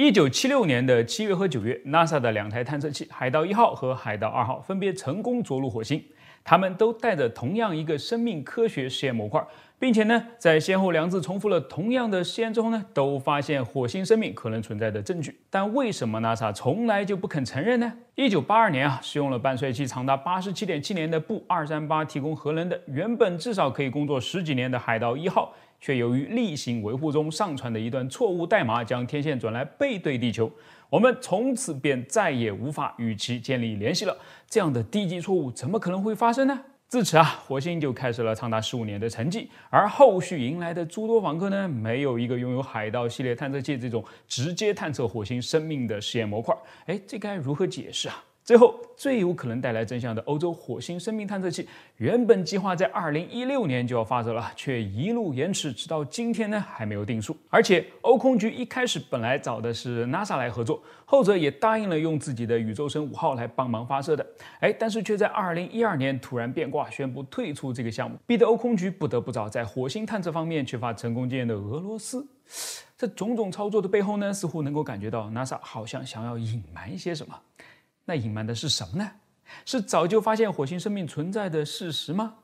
一九七六年的七月和九月，NASA 的两台探测器“海盗一号”和“海盗二号”分别成功着陆火星。它们都带着同样一个生命科学实验模块，并且呢，在先后两次重复了同样的实验之后呢，都发现火星生命可能存在的证据。但为什么 NASA 从来就不肯承认呢？一九八二年啊，使用了半衰期长达八十七点七年的布二三八提供核能的，原本至少可以工作十几年的“海盗一号”。却由于例行维护中上传的一段错误代码，将天线转来背对地球，我们从此便再也无法与其建立联系了。这样的低级错误怎么可能会发生呢？自此啊，火星就开始了长达十五年的沉寂。而后续迎来的诸多访客呢，没有一个拥有海盗系列探测器这种直接探测火星生命的实验模块。哎，这该如何解释啊？最后，最有可能带来真相的欧洲火星生命探测器，原本计划在二零一六年就要发射了，却一路延迟，直到今天呢还没有定数。而且，欧空局一开始本来找的是 NASA 来合作，后者也答应了用自己的宇宙神五号来帮忙发射的。哎，但是却在二零一二年突然变卦，宣布退出这个项目，逼得欧空局不得不找在火星探测方面缺乏成功经验的俄罗斯。这种种操作的背后呢，似乎能够感觉到 NASA 好像想要隐瞒一些什么。那隐瞒的是什么呢？是早就发现火星生命存在的事实吗？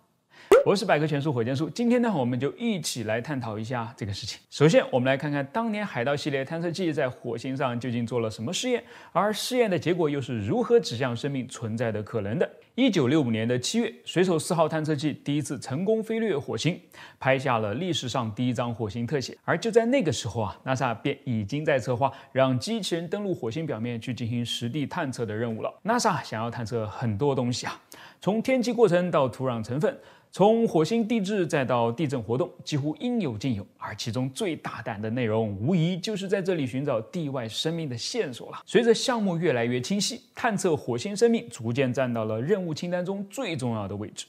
我是百科全书火箭叔，今天呢，我们就一起来探讨一下这个事情。首先，我们来看看当年海盗系列探测器在火星上究竟做了什么试验，而试验的结果又是如何指向生命存在的可能的。一九六五年的七月，水手四号探测器第一次成功飞掠火星，拍下了历史上第一张火星特写。而就在那个时候啊，NASA 便已经在策划让机器人登陆火星表面去进行实地探测的任务了。NASA 想要探测很多东西啊。从天气过程到土壤成分，从火星地质再到地震活动，几乎应有尽有。而其中最大胆的内容，无疑就是在这里寻找地外生命的线索了。随着项目越来越清晰，探测火星生命逐渐占到了任务清单中最重要的位置。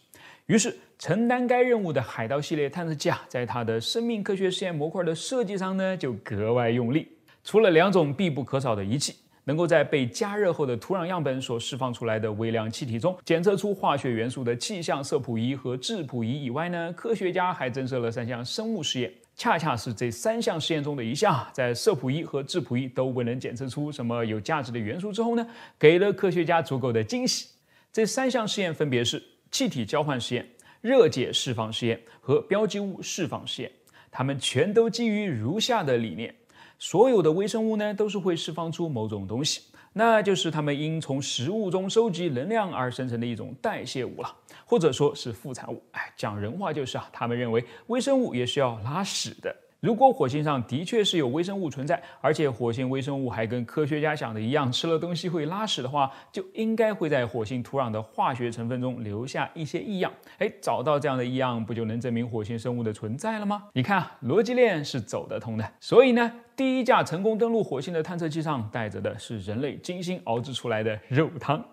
于是，承担该任务的海盗系列探测器啊，在它的生命科学实验模块的设计上呢，就格外用力。除了两种必不可少的仪器。能够在被加热后的土壤样本所释放出来的微量气体中检测出化学元素的气象色谱仪和质谱仪以外呢，科学家还增设了三项生物试验。恰恰是这三项试验中的一项，在色谱仪和质谱仪都未能检测出什么有价值的元素之后呢，给了科学家足够的惊喜。这三项试验分别是气体交换实验、热解释放实验和标记物释放实验。它们全都基于如下的理念。所有的微生物呢，都是会释放出某种东西，那就是它们因从食物中收集能量而生成的一种代谢物了，或者说是副产物。哎，讲人话就是啊，他们认为微生物也是要拉屎的。如果火星上的确是有微生物存在，而且火星微生物还跟科学家想的一样，吃了东西会拉屎的话，就应该会在火星土壤的化学成分中留下一些异样。哎，找到这样的异样，不就能证明火星生物的存在了吗？你看啊，逻辑链是走得通的。所以呢，第一架成功登陆火星的探测器上带着的是人类精心熬制出来的肉汤，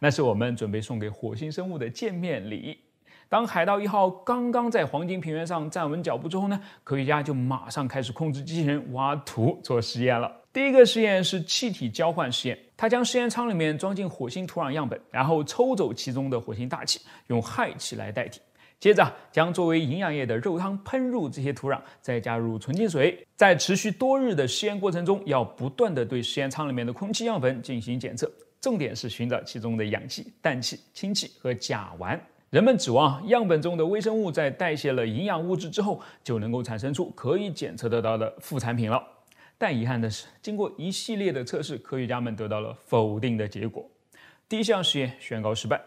那是我们准备送给火星生物的见面礼。当海盗一号刚刚在黄金平原上站稳脚步之后呢，科学家就马上开始控制机器人挖土做实验了。第一个实验是气体交换实验，他将实验舱里面装进火星土壤样本，然后抽走其中的火星大气，用氦气来代替。接着将作为营养液的肉汤喷入这些土壤，再加入纯净水。在持续多日的实验过程中，要不断的对实验舱里面的空气样本进行检测，重点是寻找其中的氧气、氮气、氢气和甲烷。人们指望样本中的微生物在代谢了营养物质之后，就能够产生出可以检测得到的副产品了。但遗憾的是，经过一系列的测试，科学家们得到了否定的结果。第一项实验宣告失败，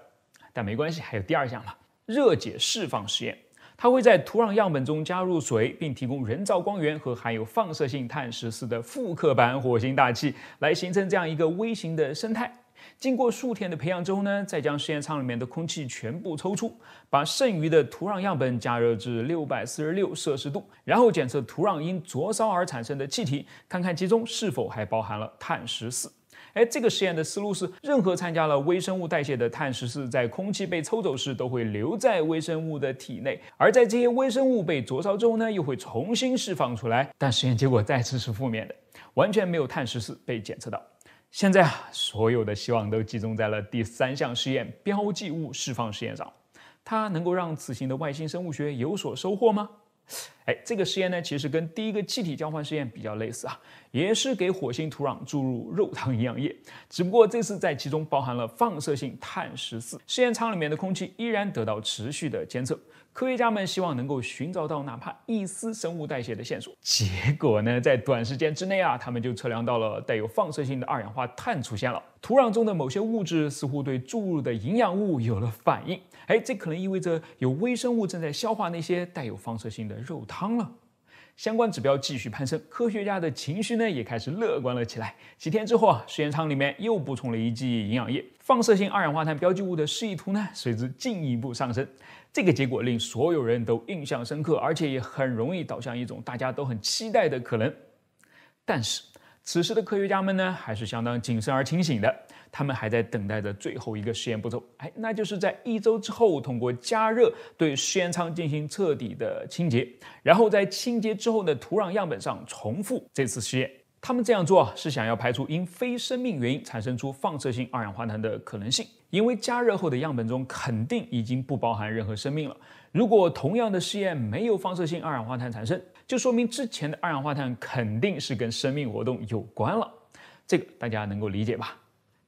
但没关系，还有第二项了——热解释放实验，它会在土壤样本中加入水，并提供人造光源和含有放射性碳十四的复刻版火星大气，来形成这样一个微型的生态。经过数天的培养之后呢，再将实验舱里面的空气全部抽出，把剩余的土壤样本加热至六百四十六摄氏度，然后检测土壤因灼烧而产生的气体，看看其中是否还包含了碳十四。哎，这个实验的思路是，任何参加了微生物代谢的碳十四，在空气被抽走时都会留在微生物的体内，而在这些微生物被灼烧之后呢，又会重新释放出来。但实验结果再次是负面的，完全没有碳十四被检测到。现在啊，所有的希望都集中在了第三项试验——标记物释放试验上。它能够让此行的外星生物学有所收获吗？哎，这个实验呢，其实跟第一个气体交换实验比较类似啊，也是给火星土壤注入肉汤营养液，只不过这次在其中包含了放射性碳十四。试验舱里面的空气依然得到持续的监测。科学家们希望能够寻找到哪怕一丝生物代谢的线索。结果呢，在短时间之内啊，他们就测量到了带有放射性的二氧化碳出现了。土壤中的某些物质似乎对注入的营养物有了反应。哎，这可能意味着有微生物正在消化那些带有放射性的肉汤了。相关指标继续攀升，科学家的情绪呢也开始乐观了起来。几天之后啊，实验舱里面又补充了一剂营养液，放射性二氧化碳标记物的示意图呢随之进一步上升。这个结果令所有人都印象深刻，而且也很容易导向一种大家都很期待的可能。但是。此时的科学家们呢，还是相当谨慎而清醒的。他们还在等待着最后一个实验步骤，哎，那就是在一周之后，通过加热对实验舱进行彻底的清洁，然后在清洁之后的土壤样本上重复这次实验。他们这样做是想要排除因非生命原因产生出放射性二氧化碳的可能性，因为加热后的样本中肯定已经不包含任何生命了。如果同样的试验没有放射性二氧化碳产生，就说明之前的二氧化碳肯定是跟生命活动有关了，这个大家能够理解吧？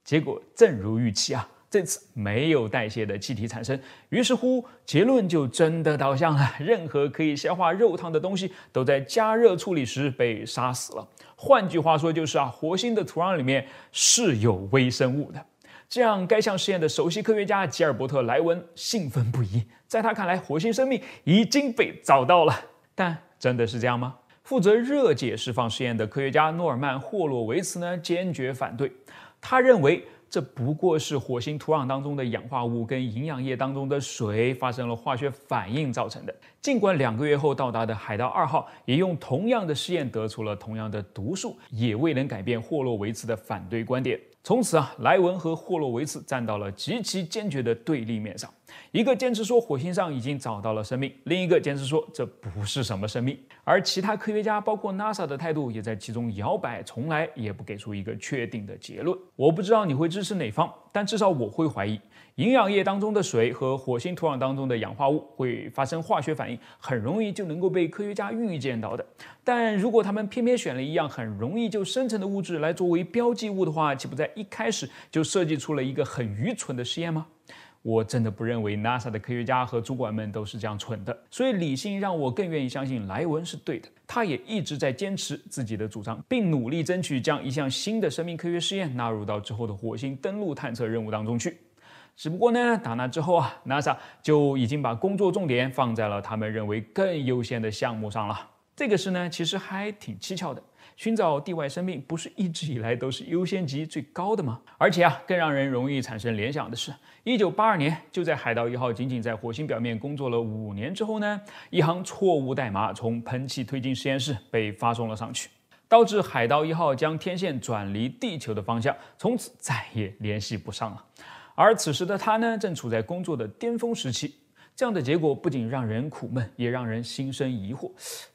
结果正如预期啊，这次没有代谢的气体产生，于是乎结论就真的导向了：任何可以消化肉汤的东西都在加热处理时被杀死了。换句话说就是啊，火星的土壤里面是有微生物的。这让该项试验的首席科学家吉尔伯特·莱文兴奋不已，在他看来，火星生命已经被找到了，但。真的是这样吗？负责热解释放实验的科学家诺尔曼·霍洛维茨呢，坚决反对。他认为这不过是火星土壤当中的氧化物跟营养液当中的水发生了化学反应造成的。尽管两个月后到达的海盗二号也用同样的试验得出了同样的毒素，也未能改变霍洛维茨的反对观点。从此啊，莱文和霍洛维茨站到了极其坚决的对立面上。一个坚持说火星上已经找到了生命，另一个坚持说这不是什么生命，而其他科学家，包括 NASA 的态度也在其中摇摆，从来也不给出一个确定的结论。我不知道你会支持哪方，但至少我会怀疑，营养液当中的水和火星土壤当中的氧化物会发生化学反应，很容易就能够被科学家预见到的。但如果他们偏偏选了一样很容易就生成的物质来作为标记物的话，岂不在一开始就设计出了一个很愚蠢的实验吗？我真的不认为 NASA 的科学家和主管们都是这样蠢的，所以理性让我更愿意相信莱文是对的。他也一直在坚持自己的主张，并努力争取将一项新的生命科学试验纳入到之后的火星登陆探测任务当中去。只不过呢，打那之后啊，NASA 就已经把工作重点放在了他们认为更优先的项目上了。这个事呢，其实还挺蹊跷的。寻找地外生命不是一直以来都是优先级最高的吗？而且啊，更让人容易产生联想的是，一九八二年就在海盗一号仅仅在火星表面工作了五年之后呢，一行错误代码从喷气推进实验室被发送了上去，导致海盗一号将天线转离地球的方向，从此再也联系不上了。而此时的他呢，正处在工作的巅峰时期。这样的结果不仅让人苦闷，也让人心生疑惑：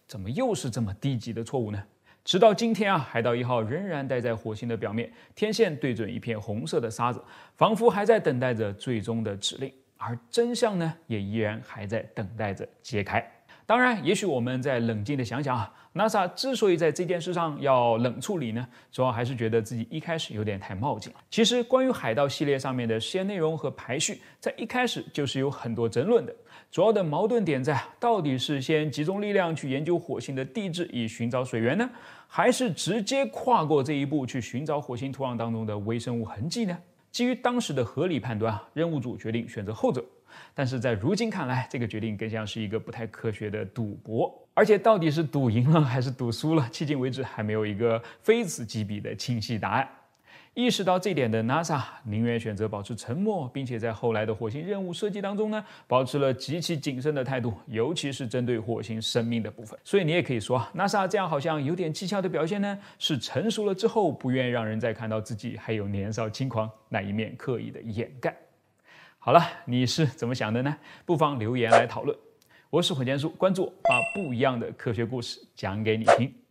怎么又是这么低级的错误呢？直到今天啊，海盗一号仍然待在火星的表面，天线对准一片红色的沙子，仿佛还在等待着最终的指令，而真相呢，也依然还在等待着揭开。当然，也许我们再冷静的想想啊，NASA 之所以在这件事上要冷处理呢，主要还是觉得自己一开始有点太冒进了。其实，关于海盗系列上面的实验内容和排序，在一开始就是有很多争论的。主要的矛盾点在啊，到底是先集中力量去研究火星的地质以寻找水源呢，还是直接跨过这一步去寻找火星土壤当中的微生物痕迹呢？基于当时的合理判断啊，任务组决定选择后者。但是在如今看来，这个决定更像是一个不太科学的赌博，而且到底是赌赢了还是赌输了，迄今为止还没有一个非此即彼的清晰答案。意识到这点的 NASA 宁愿选择保持沉默，并且在后来的火星任务设计当中呢，保持了极其谨慎的态度，尤其是针对火星生命的部分。所以你也可以说，NASA 这样好像有点蹊跷的表现呢，是成熟了之后不愿让人再看到自己还有年少轻狂那一面，刻意的掩盖。好了，你是怎么想的呢？不妨留言来讨论。我是火箭叔，关注我，把不一样的科学故事讲给你听。